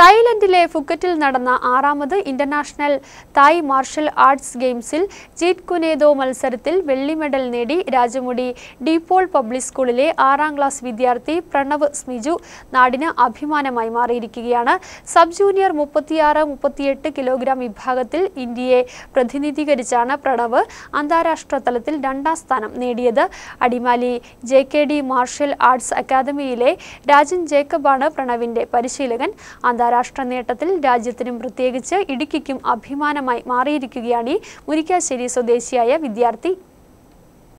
തായ്ലൻഡിലെ ഫുക്കറ്റിൽ നടന്ന ആറാമത് ഇന്റർനാഷണൽ തായ് മാർഷൽ ആർട്സ് ഗെയിംസിൽ ചീറ്റ് കുനേദോ മത്സരത്തിൽ വെള്ളി മെഡൽ നേടി രാജമുടി ഡീപോൾ പബ്ലിക് സ്കൂളിലെ ആറാം ക്ലാസ് വിദ്യാർത്ഥി പ്രണവ് സ്മിജു നാടിന് അഭിമാനമായി മാറിയിരിക്കുകയാണ് സബ് ജൂനിയർ മുപ്പത്തിയാറ് മുപ്പത്തിയെട്ട് കിലോഗ്രാം വിഭാഗത്തിൽ ഇന്ത്യയെ പ്രതിനിധീകരിച്ചാണ് പ്രണവ് അന്താരാഷ്ട്ര തലത്തിൽ രണ്ടാം സ്ഥാനം നേടിയത് Adimali J K D martial arts അക്കാദമിയിലെ രാജൻ ജേക്കബാണ് പ്രണവിന്റെ പരിശീലകൻ അന്താരാഷ്ട്ര അന്താരാഷ്ട്ര നേട്ടത്തിൽ രാജ്യത്തിനും പ്രത്യേകിച്ച് ഇടുക്കിക്കും അഭിമാനമായി മാറിയിരിക്കുകയാണ് മുരിക്കാശ്ശേരി സ്വദേശിയായ വിദ്യാർത്ഥി